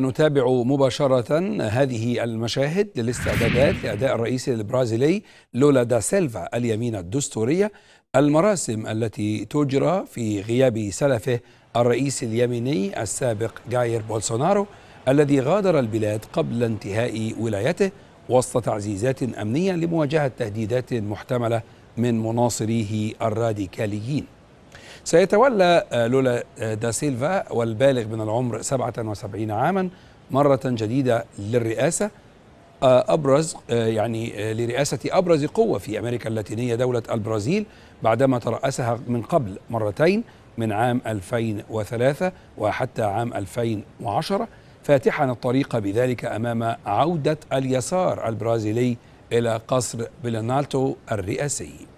نتابع مباشرة هذه المشاهد للاستعدادات لأداء الرئيس البرازيلي لولا دا سيلفا اليمين الدستورية المراسم التي تجرى في غياب سلفه الرئيس اليميني السابق جاير بولسونارو الذي غادر البلاد قبل انتهاء ولايته وسط تعزيزات أمنية لمواجهة تهديدات محتملة من مناصريه الراديكاليين سيتولى آه، لولا آه، دا سيلفا والبالغ من العمر 77 عاما مرة جديدة للرئاسة آه، أبرز يعني لرئاسة أبرز قوة في أمريكا اللاتينية دولة البرازيل بعدما ترأسها من قبل مرتين من عام 2003 وحتى عام 2010 فاتحا الطريق بذلك أمام عودة اليسار البرازيلي إلى قصر بلينالتو الرئاسي